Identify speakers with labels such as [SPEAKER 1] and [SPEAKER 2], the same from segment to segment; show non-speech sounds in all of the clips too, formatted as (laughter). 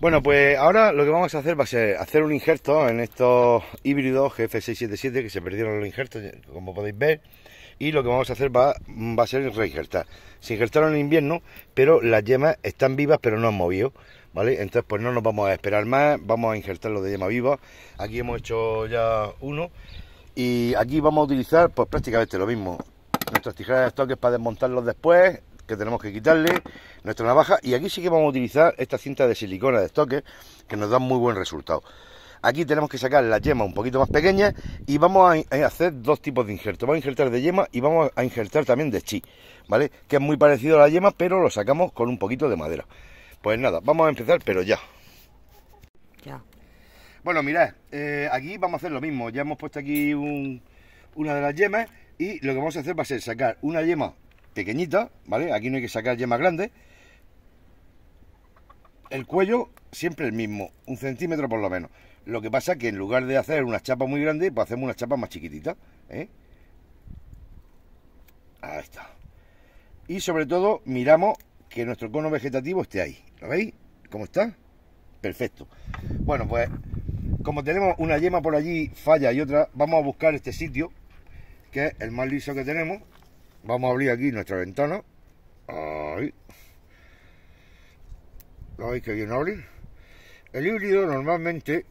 [SPEAKER 1] Bueno, pues ahora lo que vamos a hacer va a ser hacer un injerto en estos híbridos GF677 que se perdieron los injertos, como podéis ver. Y lo que vamos a hacer va, a ser reinjertar. Se injertaron en invierno, pero las yemas están vivas, pero no han movido. ¿Vale? Entonces, pues no nos vamos a esperar más, vamos a injertar los de yema viva. Aquí hemos hecho ya uno. Y aquí vamos a utilizar, pues prácticamente lo mismo. Nuestras tijeras de estoques para desmontarlos después que tenemos que quitarle, nuestra navaja, y aquí sí que vamos a utilizar esta cinta de silicona de estoque, que nos da muy buen resultado. Aquí tenemos que sacar la yema un poquito más pequeña y vamos a, hacer dos tipos de injerto. Vamos a injertar de yema y vamos a injertar también de chi, ¿vale? Que es muy parecido a la yema, pero lo sacamos con un poquito de madera. Pues nada, vamos a empezar, pero ya. Ya. Bueno, mirad, eh, aquí vamos a hacer lo mismo. Ya hemos puesto aquí una de las yemas y lo que vamos a hacer va a ser sacar una yema pequeñita, ¿vale? Aquí no hay que sacar yemas grande. El cuello siempre el mismo, un centímetro por lo menos. Lo que pasa que en lugar de hacer una chapa muy grande, pues hacemos una chapa más chiquitita, ¿eh? Ahí está. Y sobre todo, miramos que nuestro cono vegetativo esté ahí. ¿Lo veis? ¿Cómo está? Perfecto. Bueno, pues como tenemos una yema por allí, falla y otra, vamos a buscar este sitio, que es el más liso que tenemos. Vamos a abrir aquí nuestra ventana. Ahí. ¿Lo veis que bien abrir? El híbrido normalmente...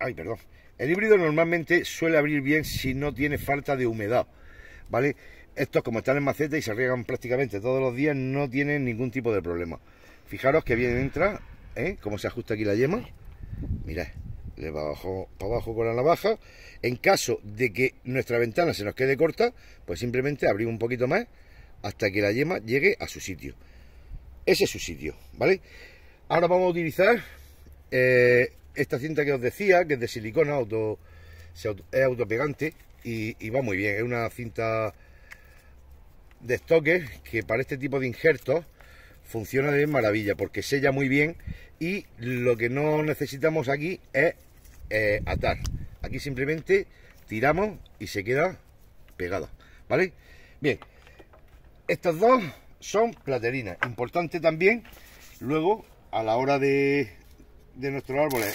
[SPEAKER 1] Ay, perdón. El híbrido normalmente suele abrir bien si no tiene falta de humedad, ¿vale? Estos, como están en maceta y se riegan prácticamente todos los días, no tienen ningún tipo de problema. Fijaros que bien entra, ¿eh? Cómo se ajusta aquí la yema. Mirad de abajo para abajo con la navaja. En caso de que nuestra ventana se nos quede corta, pues simplemente abrimos un poquito más hasta que la yema llegue a su sitio. Ese es su sitio, ¿vale? Ahora vamos a utilizar eh, esta cinta que os decía, que es de silicona, auto, auto es autopegante y, y, va muy bien. Es una cinta de estoque que para este tipo de injertos funciona de maravilla porque sella muy bien y lo que no necesitamos aquí es eh, atar. Aquí simplemente tiramos y se queda pegado, ¿vale? Bien, estas dos son platerinas. Importante también, luego, a la hora de, de nuestros árboles,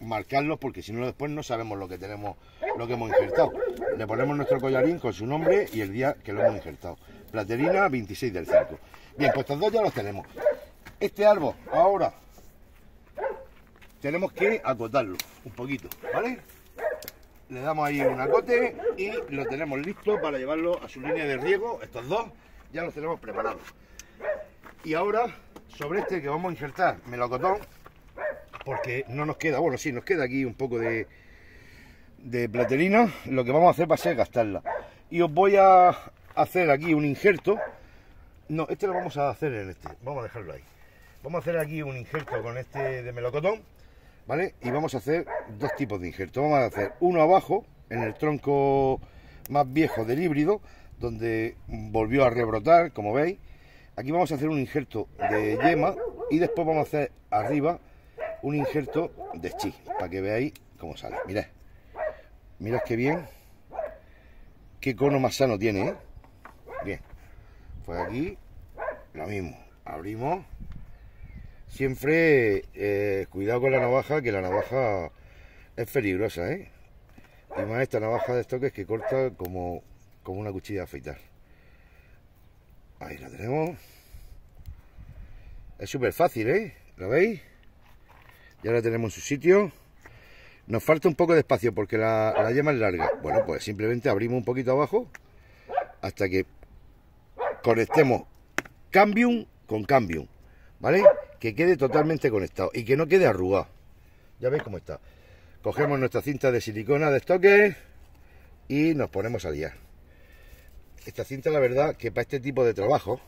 [SPEAKER 1] marcarlos, porque si no después no sabemos lo que tenemos, lo que hemos injertado. Le ponemos nuestro collarín con su nombre y el día que lo hemos injertado. Platerina 26 del 5. Bien, pues estos dos ya los tenemos. Este árbol, ahora, tenemos que acotarlo un poquito, ¿vale? Le damos ahí un acote y lo tenemos listo para llevarlo a su línea de riego, estos dos ya los tenemos preparados. Y ahora, sobre este que vamos a injertar melocotón, porque no nos queda, bueno, sí, nos queda aquí un poco de, de platerina, lo que vamos a hacer va a ser gastarla. Y os voy a hacer aquí un injerto, no, este lo vamos a hacer en este, vamos a dejarlo ahí. Vamos a hacer aquí un injerto con este de melocotón, y vamos a hacer dos tipos de injerto. Vamos a hacer uno abajo, en el tronco más viejo del híbrido, donde volvió a rebrotar, como veis. Aquí vamos a hacer un injerto de yema y después vamos a hacer arriba un injerto de chi, para que veáis cómo sale. Mirad, mirad qué bien, qué cono más sano tiene, ¿eh? Bien, pues aquí lo mismo, abrimos Siempre eh, cuidado con la navaja, que la navaja es peligrosa, ¿eh? Y más esta navaja de estoques que corta como, una cuchilla de afeitar. Ahí la tenemos. Es súper fácil, ¿eh? ¿Lo veis? Ya la tenemos en su sitio. Nos falta un poco de espacio porque la, la yema es larga. Bueno, pues simplemente abrimos un poquito abajo hasta que conectemos cambium con cambium, ¿vale? que quede totalmente conectado y que no quede arrugado. Ya veis cómo está. Cogemos nuestra cinta de silicona de estoque y nos ponemos a liar. Esta cinta, la verdad, que para este tipo de trabajo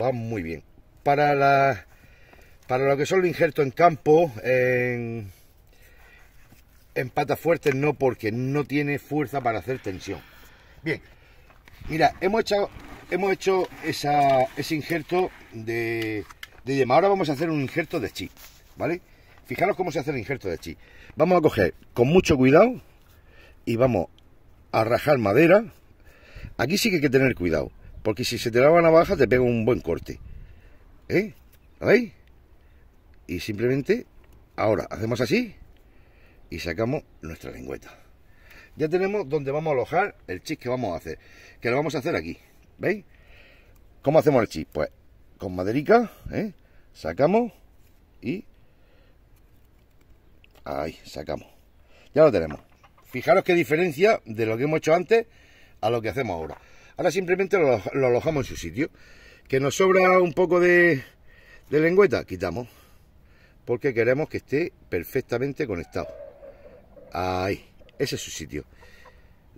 [SPEAKER 1] va muy bien. Para, la, para lo que son los injertos en campo, en, en patas fuertes no, porque no tiene fuerza para hacer tensión. Bien, mira, hemos hecho, hemos hecho esa, ese injerto de de Ahora vamos a hacer un injerto de chi, ¿vale? Fijaros cómo se hace el injerto de chi. Vamos a coger con mucho cuidado y vamos a rajar madera. Aquí sí que hay que tener cuidado, porque si se te lava la navaja te pega un buen corte. ¿Eh? ¿Lo veis? Y simplemente, ahora, hacemos así y sacamos nuestra lengüeta. Ya tenemos donde vamos a alojar el chip que vamos a hacer, que lo vamos a hacer aquí. ¿Veis? ¿Cómo hacemos el chip? Pues con maderica, ¿eh? sacamos y ahí, sacamos. Ya lo tenemos. Fijaros qué diferencia de lo que hemos hecho antes a lo que hacemos ahora. Ahora simplemente lo, alojamos en su sitio. Que nos sobra un poco de, de lengüeta, quitamos. Porque queremos que esté perfectamente conectado. Ahí, ese es su sitio.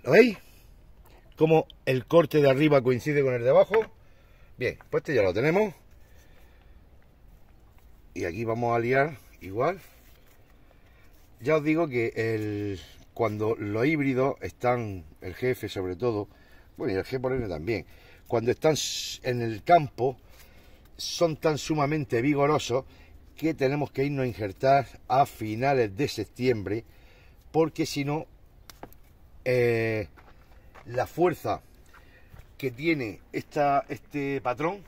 [SPEAKER 1] ¿Lo veis? Como el corte de arriba coincide con el de abajo. Bien, pues este ya lo tenemos. Y aquí vamos a liar igual. Ya os digo que cuando los híbridos están, el jefe sobre todo, bueno, y el G por N también, cuando están en el campo, son tan sumamente vigorosos que tenemos que irnos a injertar a finales de septiembre, porque si no, eh, la fuerza tiene este patrón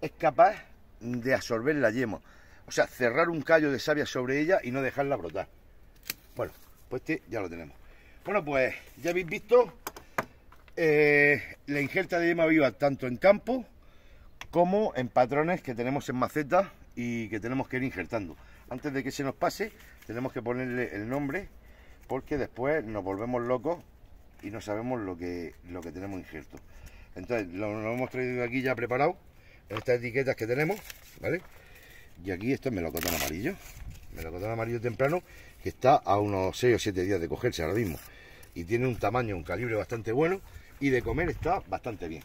[SPEAKER 1] es capaz de absorber la yema. O sea, cerrar un callo de savia sobre ella y no dejarla brotar. Bueno, pues este ya lo tenemos. Bueno, pues ya habéis visto eh, la injerta de yema viva tanto en campo como en patrones que tenemos en maceta y que tenemos que ir injertando. Antes de que se nos pase, tenemos que ponerle el nombre porque después nos volvemos locos y no sabemos lo que, lo que tenemos injerto. Entonces, lo, hemos traído aquí ya preparado. Estas etiquetas que tenemos, ¿vale? Y aquí esto es melocotón amarillo. Melocotón amarillo temprano, que está a unos 6 o 7 días de cogerse ahora mismo. Y tiene un tamaño, un calibre bastante bueno. Y de comer está bastante bien.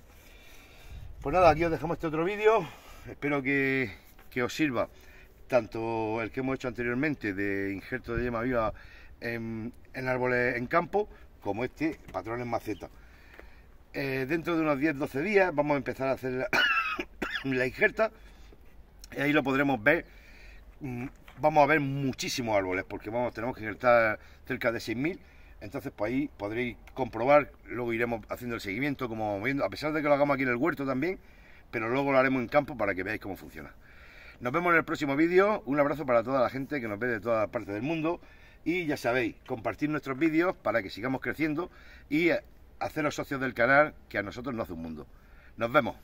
[SPEAKER 1] Pues nada, aquí os dejamos este otro vídeo. Espero que, os sirva tanto el que hemos hecho anteriormente de injerto de yema viva en, árboles en campo, como este, patrón en maceta. Eh, dentro de unos 10-12 días vamos a empezar a hacer (coughs) la, injerta y ahí lo podremos ver. Mm, vamos a ver muchísimos árboles porque vamos, tenemos que injertar cerca de 6.000. Entonces, pues ahí podréis comprobar, luego iremos haciendo el seguimiento, como viendo, a pesar de que lo hagamos aquí en el huerto también, pero luego lo haremos en campo para que veáis cómo funciona. Nos vemos en el próximo vídeo, un abrazo para toda la gente que nos ve de todas partes del mundo y ya sabéis, compartir nuestros vídeos para que sigamos creciendo y eh, los socios del canal, que a nosotros no hace un mundo. Nos vemos.